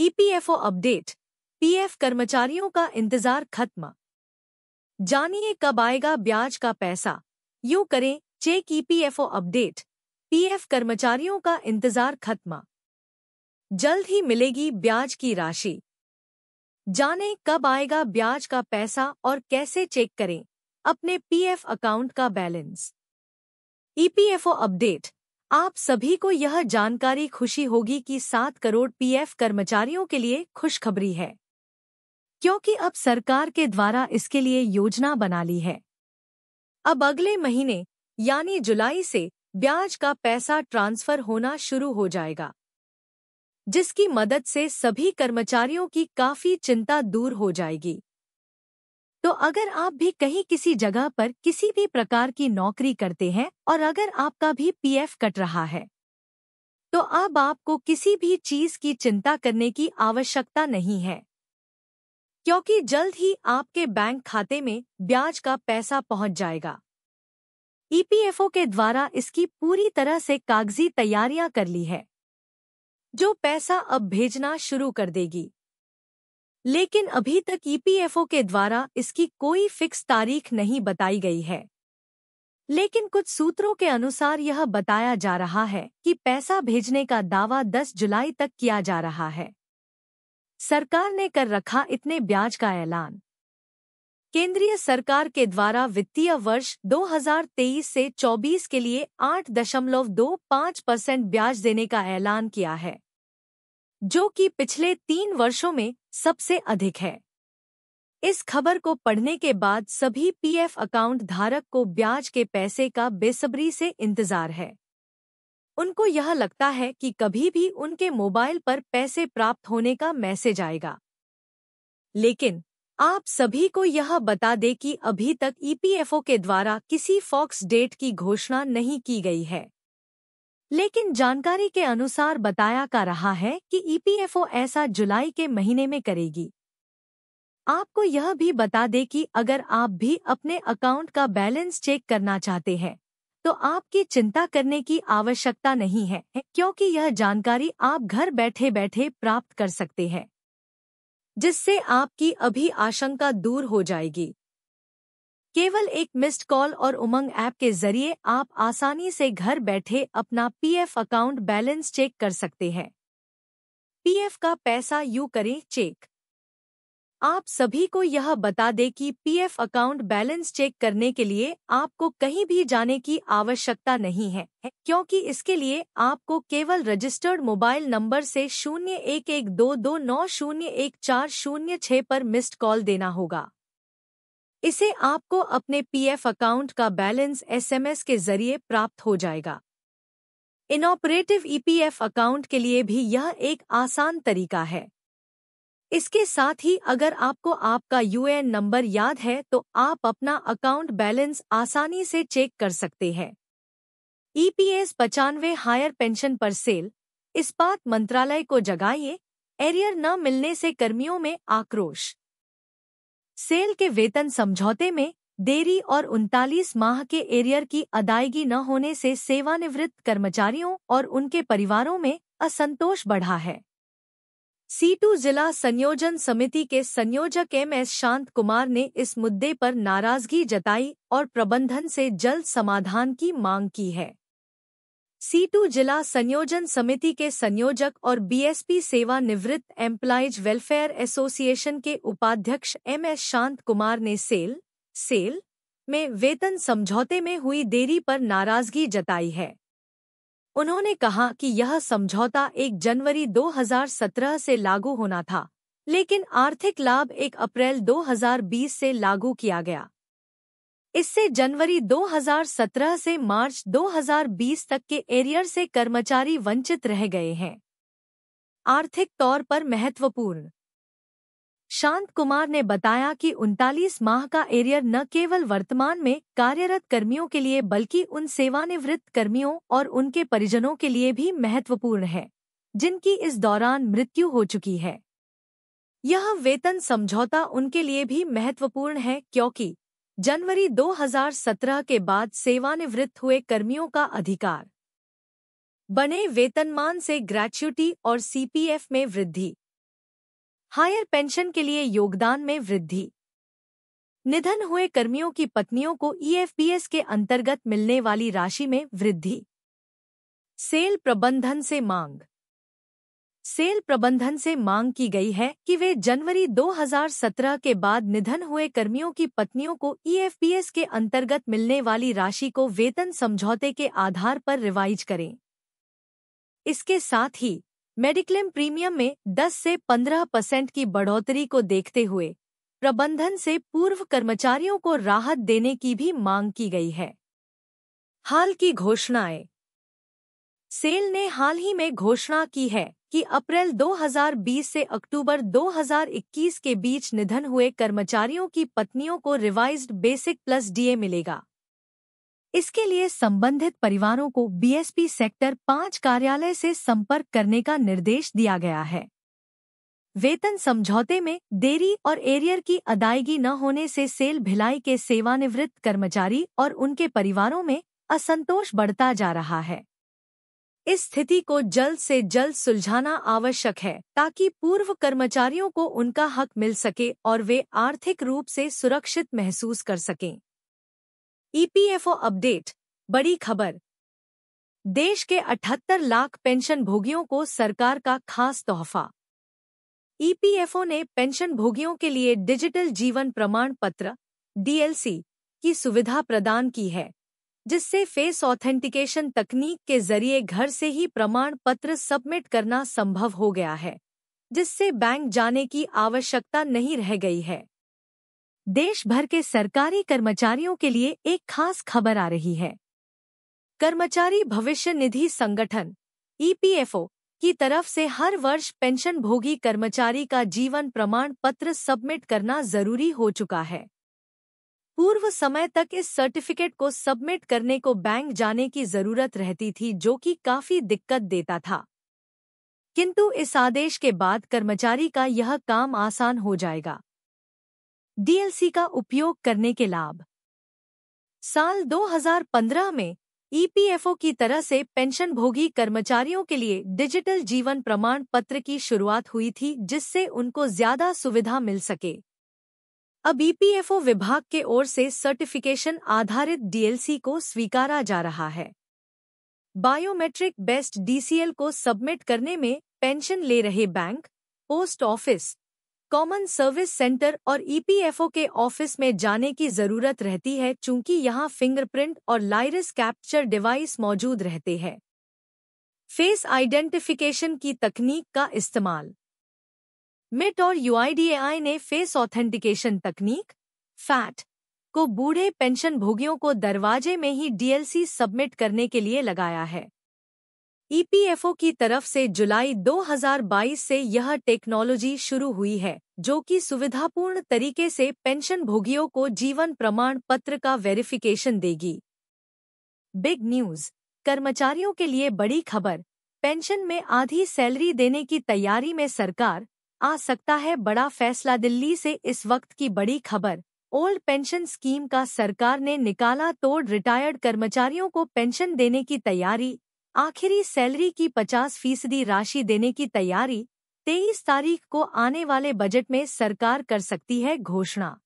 EPFO update PF कर्मचारियों का इंतजार खत्म जानिए कब आएगा ब्याज का पैसा यू करें चेक ईपीएफओ अपडेट पीएफ कर्मचारियों का इंतजार खत्म जल्द ही मिलेगी ब्याज की राशि जाने कब आएगा ब्याज का पैसा और कैसे चेक करें अपने पीएफ अकाउंट का बैलेंस ईपीएफओ अपडेट आप सभी को यह जानकारी खुशी होगी कि सात करोड़ पीएफ कर्मचारियों के लिए खुशखबरी है क्योंकि अब सरकार के द्वारा इसके लिए योजना बना ली है अब अगले महीने यानी जुलाई से ब्याज का पैसा ट्रांसफर होना शुरू हो जाएगा जिसकी मदद से सभी कर्मचारियों की काफी चिंता दूर हो जाएगी तो अगर आप भी कहीं किसी जगह पर किसी भी प्रकार की नौकरी करते हैं और अगर आपका भी पीएफ कट रहा है तो अब आपको किसी भी चीज की चिंता करने की आवश्यकता नहीं है क्योंकि जल्द ही आपके बैंक खाते में ब्याज का पैसा पहुंच जाएगा ईपीएफओ के द्वारा इसकी पूरी तरह से कागजी तैयारियां कर ली है जो पैसा अब भेजना शुरू कर देगी लेकिन अभी तक ईपीएफओ e के द्वारा इसकी कोई फिक्स तारीख नहीं बताई गई है लेकिन कुछ सूत्रों के अनुसार यह बताया जा रहा है कि पैसा भेजने का दावा 10 जुलाई तक किया जा रहा है सरकार ने कर रखा इतने ब्याज का ऐलान केंद्रीय सरकार के द्वारा वित्तीय वर्ष 2023 से 24 के लिए 8.25 परसेंट ब्याज देने का ऐलान किया है जो कि पिछले तीन वर्षों में सबसे अधिक है इस खबर को पढ़ने के बाद सभी पीएफ अकाउंट धारक को ब्याज के पैसे का बेसब्री से इंतजार है उनको यह लगता है कि कभी भी उनके मोबाइल पर पैसे प्राप्त होने का मैसेज आएगा लेकिन आप सभी को यह बता दें कि अभी तक ईपीएफओ के द्वारा किसी फॉक्स डेट की घोषणा नहीं की गई है लेकिन जानकारी के अनुसार बताया का रहा है कि ईपीएफओ e ऐसा जुलाई के महीने में करेगी आपको यह भी बता दें कि अगर आप भी अपने अकाउंट का बैलेंस चेक करना चाहते हैं तो आपकी चिंता करने की आवश्यकता नहीं है क्योंकि यह जानकारी आप घर बैठे बैठे प्राप्त कर सकते हैं जिससे आपकी अभी आशंका दूर हो जाएगी केवल एक मिस्ड कॉल और उमंग ऐप के जरिए आप आसानी से घर बैठे अपना पीएफ अकाउंट बैलेंस चेक कर सकते हैं पीएफ का पैसा यू करें चेक आप सभी को यह बता दें कि पीएफ अकाउंट बैलेंस चेक करने के लिए आपको कहीं भी जाने की आवश्यकता नहीं है क्योंकि इसके लिए आपको केवल रजिस्टर्ड मोबाइल नंबर से शून्य एक एक दो दो नौ शून्य एक चार शून्य छः पर मिस्ड कॉल देना होगा इसे आपको अपने पीएफ अकाउंट का बैलेंस एसएमएस के जरिए प्राप्त हो जाएगा इनऑपरेटिव ईपीएफ अकाउंट के लिए भी यह एक आसान तरीका है इसके साथ ही अगर आपको आपका यूएएन नंबर याद है तो आप अपना अकाउंट बैलेंस आसानी से चेक कर सकते हैं ईपीएस पचानवे हायर पेंशन पर सेल इस्पात मंत्रालय को जगाइए एरियर न मिलने से कर्मियों में आक्रोश सेल के वेतन समझौते में देरी और उनतालीस माह के एरियर की अदायगी न होने से सेवानिवृत्त कर्मचारियों और उनके परिवारों में असंतोष बढ़ा है सीटू जिला संयोजन समिति के संयोजक एम एस शांत कुमार ने इस मुद्दे पर नाराजगी जताई और प्रबंधन से जल्द समाधान की मांग की है सीटू जिला संयोजन समिति के संयोजक और बीएसपी सेवा निवृत्त एम्प्लाइज वेलफेयर एसोसिएशन के उपाध्यक्ष एम एस शांत कुमार ने सेल सेल में वेतन समझौते में हुई देरी पर नाराजगी जताई है उन्होंने कहा कि यह समझौता 1 जनवरी 2017 से लागू होना था लेकिन आर्थिक लाभ 1 अप्रैल 2020 से लागू किया गया इससे जनवरी 2017 से मार्च 2020 तक के एरियर से कर्मचारी वंचित रह गए हैं आर्थिक तौर पर महत्वपूर्ण शांत कुमार ने बताया कि उनतालीस माह का एरियर न केवल वर्तमान में कार्यरत कर्मियों के लिए बल्कि उन सेवानिवृत्त कर्मियों और उनके परिजनों के लिए भी महत्वपूर्ण है जिनकी इस दौरान मृत्यु हो चुकी है यह वेतन समझौता उनके लिए भी महत्वपूर्ण है क्योंकि जनवरी 2017 के बाद सेवानिवृत्त हुए कर्मियों का अधिकार बने वेतनमान से ग्रेच्युटी और सीपीएफ में वृद्धि हायर पेंशन के लिए योगदान में वृद्धि निधन हुए कर्मियों की पत्नियों को ईएफबीएस e के अंतर्गत मिलने वाली राशि में वृद्धि सेल प्रबंधन से मांग सेल प्रबंधन से मांग की गई है कि वे जनवरी 2017 के बाद निधन हुए कर्मियों की पत्नियों को ईएफपीएस e के अंतर्गत मिलने वाली राशि को वेतन समझौते के आधार पर रिवाइज करें इसके साथ ही मेडिक्लेम प्रीमियम में 10 से 15 परसेंट की बढ़ोतरी को देखते हुए प्रबंधन से पूर्व कर्मचारियों को राहत देने की भी मांग की गई है हाल की घोषणाएं सेल ने हाल ही में घोषणा की है कि अप्रैल 2020 से अक्टूबर 2021 के बीच निधन हुए कर्मचारियों की पत्नियों को रिवाइज्ड बेसिक प्लस डीए मिलेगा इसके लिए संबंधित परिवारों को बीएसपी सेक्टर पाँच कार्यालय से संपर्क करने का निर्देश दिया गया है वेतन समझौते में देरी और एरियर की अदायगी न होने से सेल भिलाई के सेवानिवृत्त कर्मचारी और उनके परिवारों में असंतोष बढ़ता जा रहा है इस स्थिति को जल्द से जल्द सुलझाना आवश्यक है ताकि पूर्व कर्मचारियों को उनका हक मिल सके और वे आर्थिक रूप से सुरक्षित महसूस कर सकें ईपीएफओ अपडेट बड़ी खबर देश के 78 लाख पेंशन भोगियों को सरकार का खास तोहफा ईपीएफओ ने पेंशन भोगियों के लिए डिजिटल जीवन प्रमाण पत्र डीएलसी की सुविधा प्रदान की है जिससे फेस ऑथेंटिकेशन तकनीक के जरिए घर से ही प्रमाण पत्र सबमिट करना संभव हो गया है जिससे बैंक जाने की आवश्यकता नहीं रह गई है देश भर के सरकारी कर्मचारियों के लिए एक खास खबर आ रही है कर्मचारी भविष्य निधि संगठन ईपीएफओ की तरफ से हर वर्ष पेंशन भोगी कर्मचारी का जीवन प्रमाण पत्र सबमिट करना जरूरी हो चुका है पूर्व समय तक इस सर्टिफिकेट को सबमिट करने को बैंक जाने की जरूरत रहती थी जो कि काफी दिक्कत देता था किंतु इस आदेश के बाद कर्मचारी का यह काम आसान हो जाएगा डीएलसी का उपयोग करने के लाभ साल 2015 में ईपीएफओ e की तरह से पेंशनभोगी कर्मचारियों के लिए डिजिटल जीवन प्रमाण पत्र की शुरुआत हुई थी जिससे उनको ज्यादा सुविधा मिल सके अब ईपीएफओ e विभाग के ओर से सर्टिफिकेशन आधारित डीएलसी को स्वीकारा जा रहा है बायोमेट्रिक बेस्ट डीसीएल को सबमिट करने में पेंशन ले रहे bank post office common service centre और ईपीएफओ e के ऑफिस में जाने की जरूरत रहती है चूंकि यहां फिंगरप्रिंट और लाइरिस कैप्चर डिवाइस मौजूद रहते हैं फेस आइडेंटिफिकेशन की तकनीक का इस्तेमाल मिट और यूआईडीएआई ने फेस ऑथेंटिकेशन तकनीक फैट को बूढ़े पेंशन भोगियों को दरवाजे में ही डीएलसी सबमिट करने के लिए लगाया है ईपीएफओ e की तरफ से जुलाई 2022 से यह टेक्नोलॉजी शुरू हुई है जो कि सुविधापूर्ण तरीके से पेंशन भोगियों को जीवन प्रमाण पत्र का वेरिफिकेशन देगी बिग न्यूज कर्मचारियों के लिए बड़ी खबर पेंशन में आधी सैलरी देने की तैयारी में सरकार आ सकता है बड़ा फैसला दिल्ली से इस वक्त की बड़ी खबर ओल्ड पेंशन स्कीम का सरकार ने निकाला तोड़ रिटायर्ड कर्मचारियों को पेंशन देने की तैयारी आखिरी सैलरी की 50 फीसदी राशि देने की तैयारी 23 तारीख को आने वाले बजट में सरकार कर सकती है घोषणा